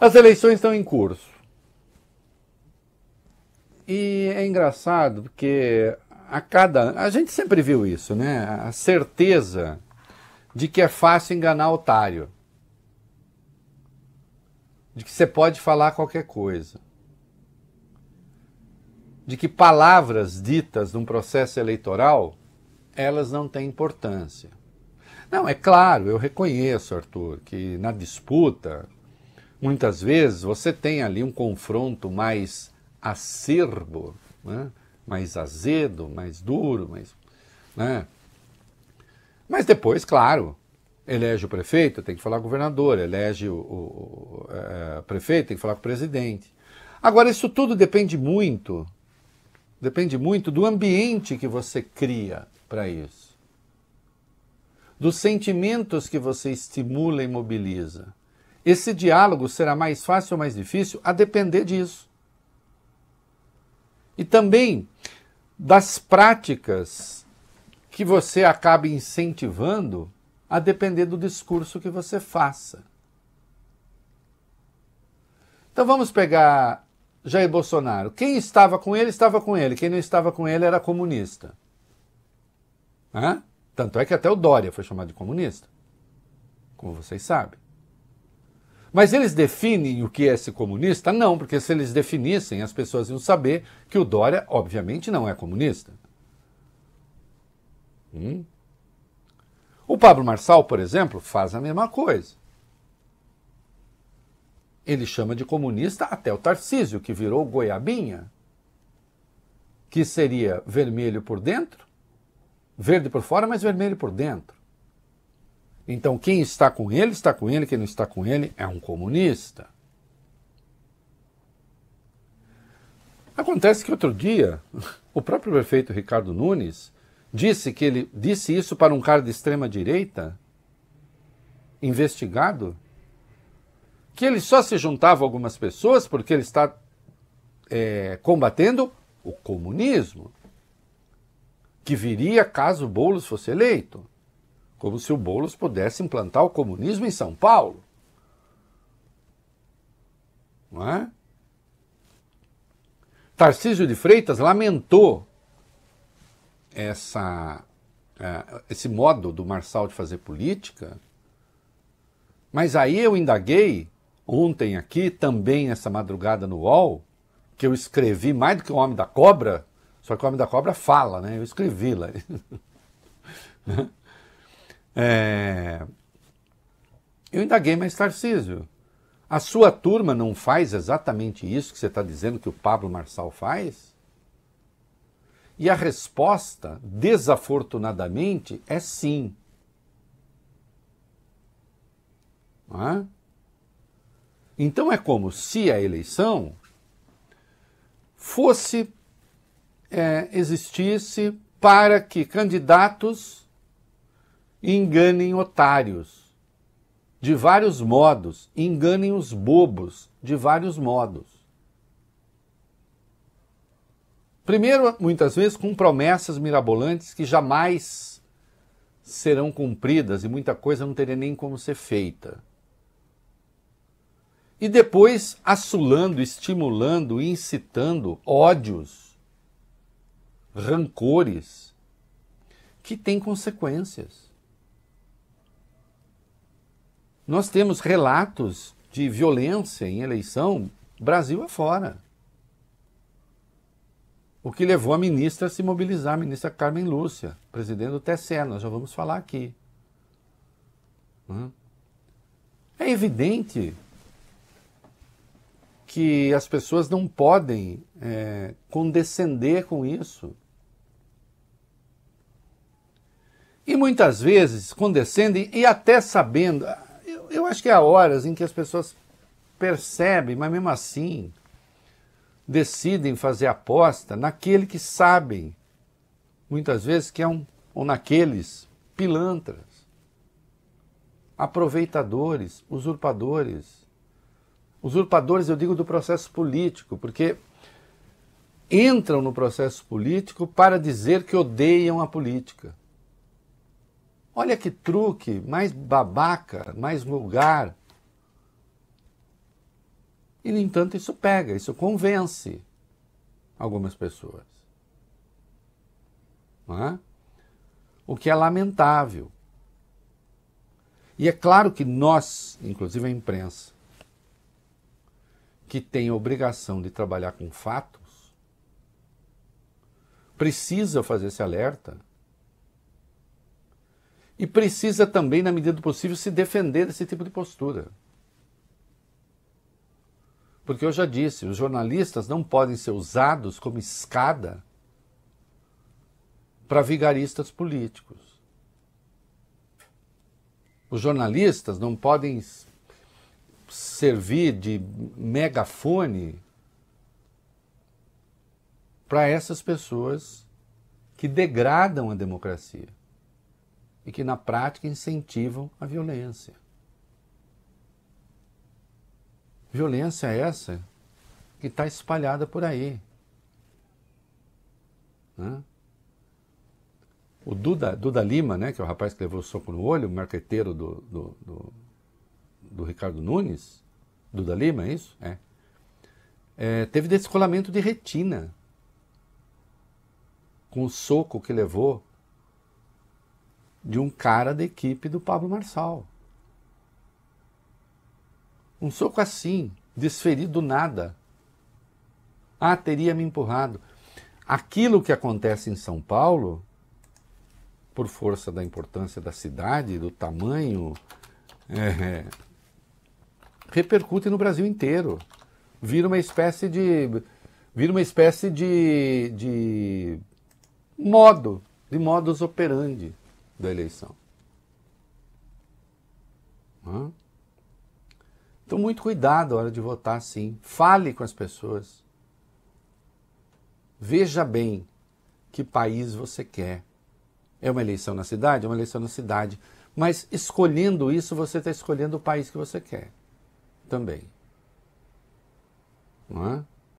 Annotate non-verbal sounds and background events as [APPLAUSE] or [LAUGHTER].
As eleições estão em curso. E é engraçado porque a cada. A gente sempre viu isso, né? A certeza de que é fácil enganar o otário. De que você pode falar qualquer coisa. De que palavras ditas num processo eleitoral elas não têm importância. Não, é claro, eu reconheço, Arthur, que na disputa Muitas vezes você tem ali um confronto mais acerbo, né? mais azedo, mais duro, mais, né? mas depois, claro, elege o prefeito, tem que falar com o governador, elege o, o, o é, prefeito, tem que falar com o presidente. Agora, isso tudo depende muito, depende muito do ambiente que você cria para isso, dos sentimentos que você estimula e mobiliza. Esse diálogo será mais fácil ou mais difícil a depender disso. E também das práticas que você acaba incentivando a depender do discurso que você faça. Então vamos pegar Jair Bolsonaro. Quem estava com ele, estava com ele. Quem não estava com ele era comunista. Hã? Tanto é que até o Dória foi chamado de comunista. Como vocês sabem. Mas eles definem o que é ser comunista? Não, porque se eles definissem, as pessoas iam saber que o Dória, obviamente, não é comunista. Hum? O Pablo Marçal, por exemplo, faz a mesma coisa. Ele chama de comunista até o Tarcísio, que virou goiabinha, que seria vermelho por dentro, verde por fora, mas vermelho por dentro. Então, quem está com ele, está com ele, quem não está com ele é um comunista. Acontece que outro dia, [LAUGHS] o próprio prefeito Ricardo Nunes disse que ele disse isso para um cara de extrema direita, investigado, que ele só se juntava a algumas pessoas porque ele está é, combatendo o comunismo, que viria caso Boulos fosse eleito. Como se o Boulos pudesse implantar o comunismo em São Paulo. Não é? Tarcísio de Freitas lamentou essa, é, esse modo do Marçal de fazer política, mas aí eu indaguei ontem aqui, também essa madrugada no UOL, que eu escrevi mais do que o Homem da Cobra, só que o Homem da Cobra fala, né? Eu escrevi lá. [LAUGHS] Né? É... Eu indaguei mais Tarcísio. A sua turma não faz exatamente isso que você está dizendo que o Pablo Marçal faz? E a resposta, desafortunadamente, é sim. É? Então é como se a eleição fosse é, existisse para que candidatos enganem otários de vários modos, enganem os bobos de vários modos. Primeiro, muitas vezes, com promessas mirabolantes que jamais serão cumpridas e muita coisa não teria nem como ser feita. E depois, assulando, estimulando, incitando ódios, rancores, que têm consequências. Nós temos relatos de violência em eleição Brasil afora. O que levou a ministra a se mobilizar, a ministra Carmen Lúcia, presidente do TSE, nós já vamos falar aqui. Hum? É evidente que as pessoas não podem é, condescender com isso. E muitas vezes condescendem e até sabendo, eu acho que há horas em que as pessoas percebem, mas mesmo assim decidem fazer aposta naquele que sabem, muitas vezes, que é um, ou naqueles pilantras, aproveitadores, usurpadores. Usurpadores, eu digo, do processo político, porque entram no processo político para dizer que odeiam a política. Olha que truque, mais babaca, mais vulgar. E, no entanto, isso pega, isso convence algumas pessoas. É? O que é lamentável. E é claro que nós, inclusive a imprensa, que tem a obrigação de trabalhar com fatos, precisa fazer esse alerta e precisa também, na medida do possível, se defender desse tipo de postura. Porque eu já disse, os jornalistas não podem ser usados como escada para vigaristas políticos. Os jornalistas não podem servir de megafone para essas pessoas que degradam a democracia e que na prática incentivam a violência. Violência é essa que está espalhada por aí. Né? O Duda, Duda Lima, né, que é o rapaz que levou o soco no olho, o marqueteiro do, do, do, do Ricardo Nunes, Duda Lima, é isso? É. é. Teve descolamento de retina com o soco que levou de um cara da equipe do Pablo Marçal. Um soco assim, desferido do nada. Ah, teria me empurrado. Aquilo que acontece em São Paulo, por força da importância da cidade, do tamanho, é, é repercute no Brasil inteiro. Vira uma espécie de. Vira uma espécie de, de modo, de modus operandi da eleição. Hã? Então, muito cuidado na hora de votar, sim. Fale com as pessoas. Veja bem que país você quer. É uma eleição na cidade? É uma eleição na cidade. Mas escolhendo isso, você está escolhendo o país que você quer também. Não é?